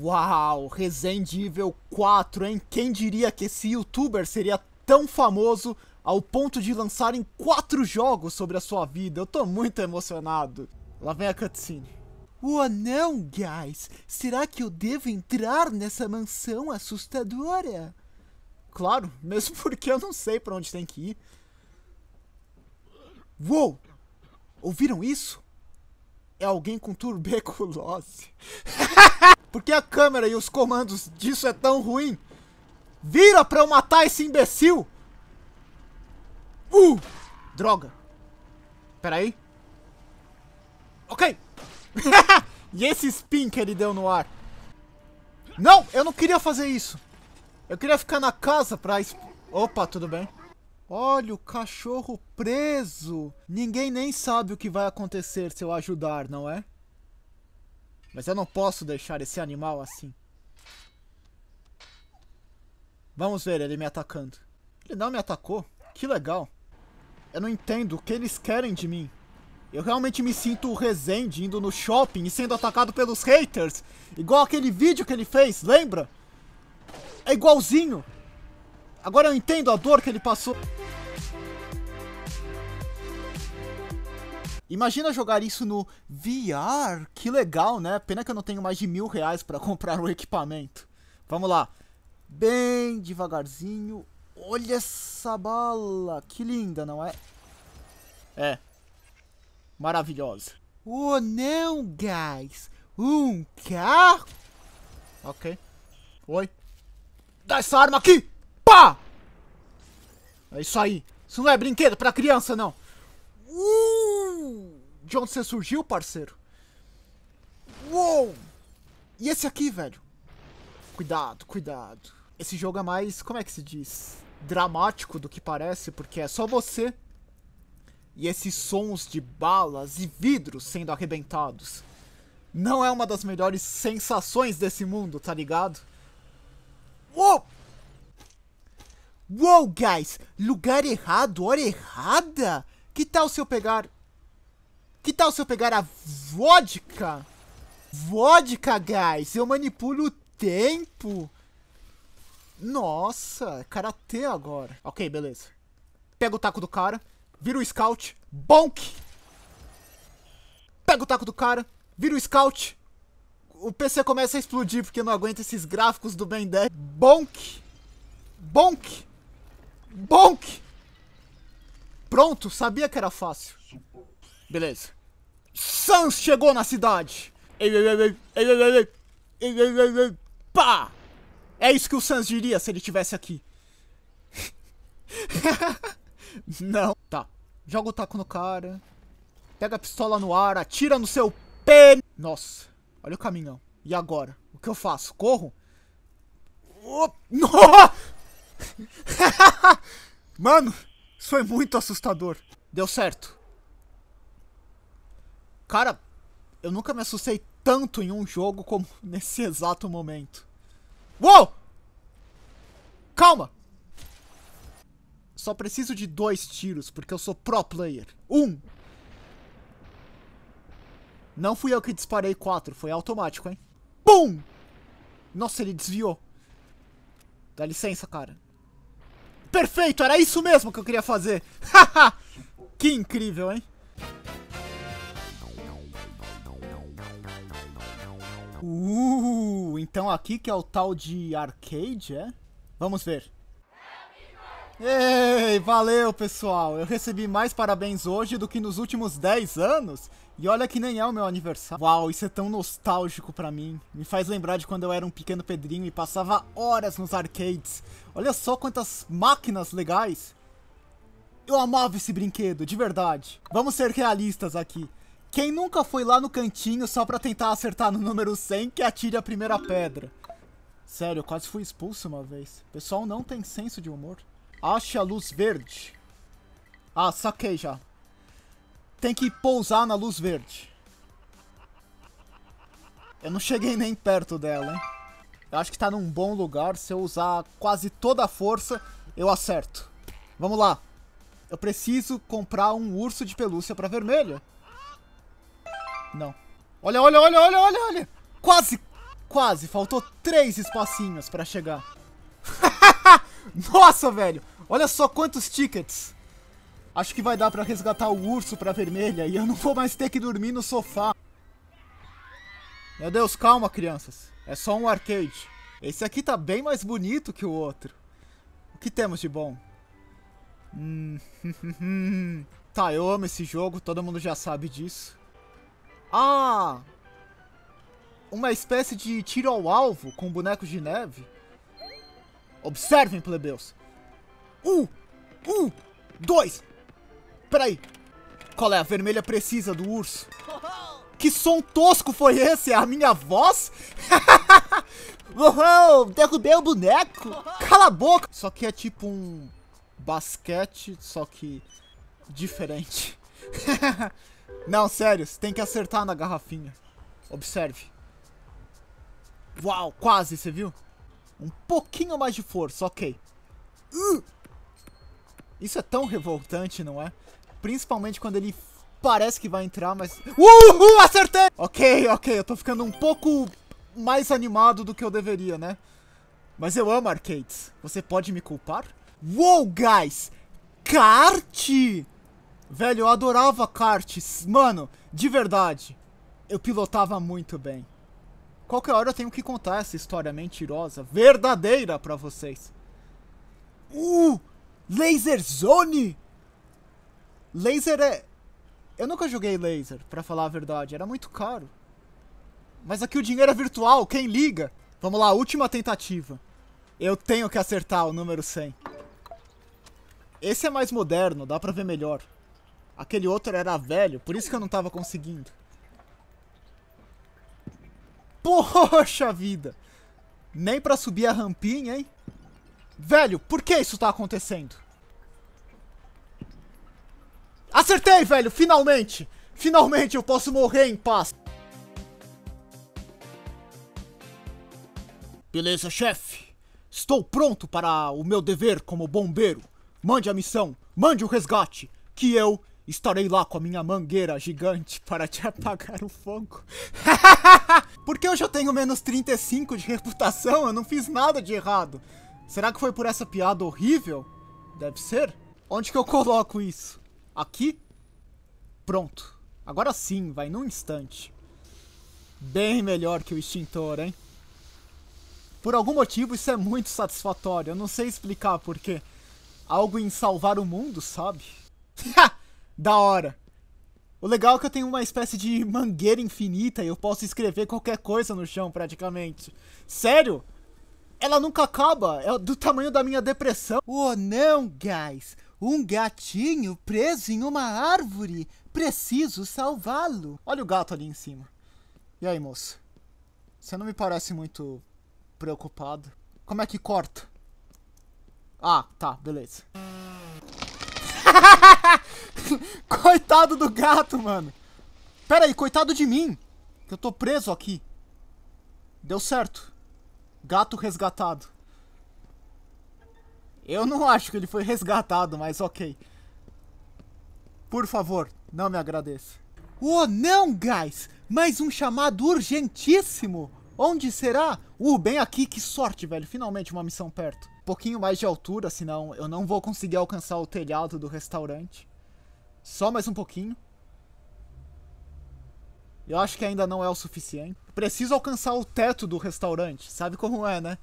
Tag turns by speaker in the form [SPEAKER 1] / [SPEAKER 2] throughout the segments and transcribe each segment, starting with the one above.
[SPEAKER 1] Uau, Resident Evil 4, hein? Quem diria que esse youtuber seria tão famoso ao ponto de lançarem quatro jogos sobre a sua vida? Eu tô muito emocionado. Lá vem a cutscene. Oh não, guys! Será que eu devo entrar nessa mansão assustadora? Claro, mesmo porque eu não sei pra onde tem que ir. Uou! Ouviram isso? É alguém com tuberculose. porque a câmera e os comandos disso é tão ruim. Vira pra eu matar esse imbecil! Uh! Droga! Peraí. Ok! e esse spin que ele deu no ar? Não! Eu não queria fazer isso! Eu queria ficar na casa pra... Opa, tudo bem. Olha o cachorro preso! Ninguém nem sabe o que vai acontecer se eu ajudar, não é? Mas eu não posso deixar esse animal assim. Vamos ver ele me atacando. Ele não me atacou. Que legal. Eu não entendo o que eles querem de mim. Eu realmente me sinto o Rezende indo no shopping e sendo atacado pelos haters. Igual aquele vídeo que ele fez, lembra? É igualzinho. Agora eu entendo a dor que ele passou. Imagina jogar isso no VR, que legal, né? Pena que eu não tenho mais de mil reais para comprar o equipamento. Vamos lá, bem devagarzinho. Olha essa bala, que linda, não é? É, maravilhosa. Oh não, guys, um carro? Ok. Oi. Dá essa arma aqui! Pá! É isso aí. Isso não é brinquedo pra criança, não. Uh! De onde você surgiu, parceiro? Uou! E esse aqui, velho? Cuidado, cuidado. Esse jogo é mais, como é que se diz? Dramático do que parece, porque é só você e esses sons de balas e vidros sendo arrebentados. Não é uma das melhores sensações desse mundo, tá ligado? Uou! Uou, guys! Lugar errado, hora errada? Que tal se eu pegar que tal se eu pegar a vodka? Vodka, guys! Eu manipulo o tempo! Nossa, karatê agora. Ok, beleza. Pega o taco do cara, vira o scout, bonk! Pega o taco do cara, vira o scout. O PC começa a explodir porque não aguenta esses gráficos do Ben 10. Bonk! Bonk! Bonk! Pronto, sabia que era fácil. Beleza. Sans chegou na cidade! Pá! É isso que o Sans diria se ele tivesse aqui. Não. Tá. Joga o taco no cara. Pega a pistola no ar, atira no seu pé. Nossa, olha o caminhão. E agora? O que eu faço? Corro? Oh, no! Mano, isso foi muito assustador. Deu certo. Cara, eu nunca me assustei tanto em um jogo como nesse exato momento. Uou! Calma! Só preciso de dois tiros, porque eu sou pro player. Um! Não fui eu que disparei quatro, foi automático, hein? Pum! Nossa, ele desviou. Dá licença, cara. Perfeito, era isso mesmo que eu queria fazer. Haha! que incrível, hein? Uh, então aqui que é o tal de arcade, é? Vamos ver. Ei, valeu pessoal! Eu recebi mais parabéns hoje do que nos últimos 10 anos. E olha que nem é o meu aniversário. Uau, isso é tão nostálgico para mim. Me faz lembrar de quando eu era um pequeno pedrinho e passava horas nos arcades. Olha só quantas máquinas legais. Eu amava esse brinquedo, de verdade. Vamos ser realistas aqui. Quem nunca foi lá no cantinho só pra tentar acertar no número 100 que atire a primeira pedra? Sério, quase fui expulso uma vez. pessoal não tem senso de humor. Ache a luz verde. Ah, saquei já. Tem que pousar na luz verde. Eu não cheguei nem perto dela, hein? Eu acho que tá num bom lugar. Se eu usar quase toda a força, eu acerto. Vamos lá. Eu preciso comprar um urso de pelúcia pra vermelha. Não. Olha, olha, olha, olha, olha, olha. Quase, quase. Faltou três espacinhos pra chegar. Nossa, velho. Olha só quantos tickets. Acho que vai dar pra resgatar o urso pra vermelha e eu não vou mais ter que dormir no sofá. Meu Deus, calma, crianças. É só um arcade. Esse aqui tá bem mais bonito que o outro. O que temos de bom? Hum... tá, eu amo esse jogo, todo mundo já sabe disso a ah! uma espécie de tiro ao alvo com bonecos de neve. Observem, plebeus. Um, um, dois. Peraí. Qual é? A vermelha precisa do urso. Que som tosco foi esse? É a minha voz? Uou, derrubei o boneco. Cala a boca. Só que é tipo um basquete, só que diferente. Não, sério, você tem que acertar na garrafinha. Observe. Uau, quase, você viu? Um pouquinho mais de força, ok. Uh! Isso é tão revoltante, não é? Principalmente quando ele parece que vai entrar, mas... Uhul, acertei! Ok, ok, eu tô ficando um pouco mais animado do que eu deveria, né? Mas eu amo arcades. Você pode me culpar? Uou, guys! Kart! Velho, eu adorava karts. Mano, de verdade. Eu pilotava muito bem. Qualquer hora eu tenho que contar essa história mentirosa, verdadeira para vocês. Uh! Laser Zone! Laser é. Eu nunca joguei laser, para falar a verdade. Era muito caro. Mas aqui o dinheiro é virtual, quem liga? Vamos lá, última tentativa. Eu tenho que acertar o número 100. Esse é mais moderno, dá pra ver melhor. Aquele outro era velho, por isso que eu não tava conseguindo. Poxa vida! Nem pra subir a rampinha, hein? Velho, por que isso tá acontecendo? Acertei, velho! Finalmente! Finalmente eu posso morrer em paz! Beleza, chefe. Estou pronto para o meu dever como bombeiro. Mande a missão, mande o resgate, que eu Estarei lá com a minha mangueira gigante para te apagar o fogo. Porque hoje eu tenho menos 35 de reputação, eu não fiz nada de errado. Será que foi por essa piada horrível? Deve ser. Onde que eu coloco isso? Aqui? Pronto. Agora sim, vai num instante. Bem melhor que o extintor, hein? Por algum motivo isso é muito satisfatório, eu não sei explicar porquê. Algo em salvar o mundo, sabe? da hora. O legal é que eu tenho uma espécie de mangueira infinita e eu posso escrever qualquer coisa no chão praticamente. Sério? Ela nunca acaba, é do tamanho da minha depressão. Oh não, guys! Um gatinho preso em uma árvore! Preciso salvá-lo! Olha o gato ali em cima. E aí, moço? Você não me parece muito preocupado. Como é que corta? Ah, tá, beleza. Coitado do gato, mano. Pera aí, coitado de mim. Que eu tô preso aqui. Deu certo. Gato resgatado. Eu não acho que ele foi resgatado, mas ok. Por favor, não me agradeça. Oh, não, guys! Mais um chamado urgentíssimo! Onde será? Uh, bem aqui, que sorte, velho. Finalmente uma missão perto. Um pouquinho mais de altura, senão eu não vou conseguir alcançar o telhado do restaurante. Só mais um pouquinho. Eu acho que ainda não é o suficiente. Preciso alcançar o teto do restaurante. Sabe como é, né?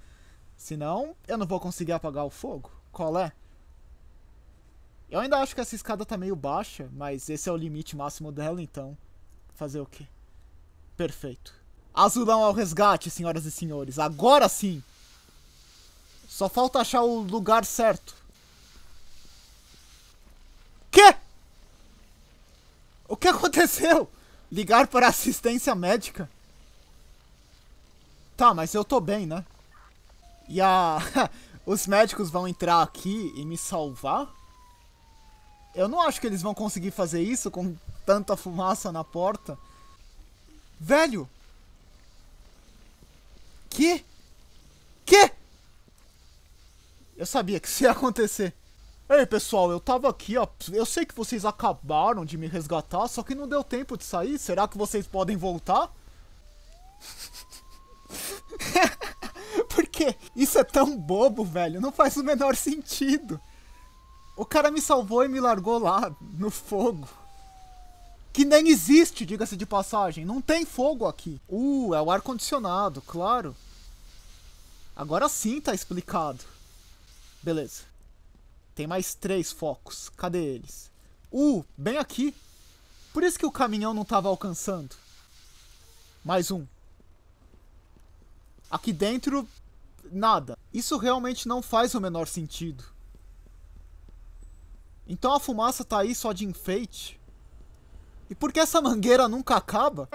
[SPEAKER 1] Senão, eu não vou conseguir apagar o fogo. Qual é? Eu ainda acho que essa escada tá meio baixa, mas esse é o limite máximo dela, então... Fazer o quê? Perfeito. Azulão ao resgate, senhoras e senhores. Agora sim! Só falta achar o lugar certo. aconteceu? Ligar para assistência médica? Tá, mas eu tô bem, né? E a... os médicos vão entrar aqui e me salvar? Eu não acho que eles vão conseguir fazer isso com tanta fumaça na porta. Velho! Que? Que? Eu sabia que isso ia acontecer. Ei, pessoal, eu tava aqui, ó. Eu sei que vocês acabaram de me resgatar, só que não deu tempo de sair. Será que vocês podem voltar? Porque isso é tão bobo, velho. Não faz o menor sentido. O cara me salvou e me largou lá, no fogo. Que nem existe, diga-se de passagem. Não tem fogo aqui. Uh, é o ar-condicionado, claro. Agora sim tá explicado. Beleza. Tem mais três focos. Cadê eles? Uh, bem aqui. Por isso que o caminhão não estava alcançando. Mais um. Aqui dentro, nada. Isso realmente não faz o menor sentido. Então a fumaça tá aí só de enfeite? E por que essa mangueira nunca acaba?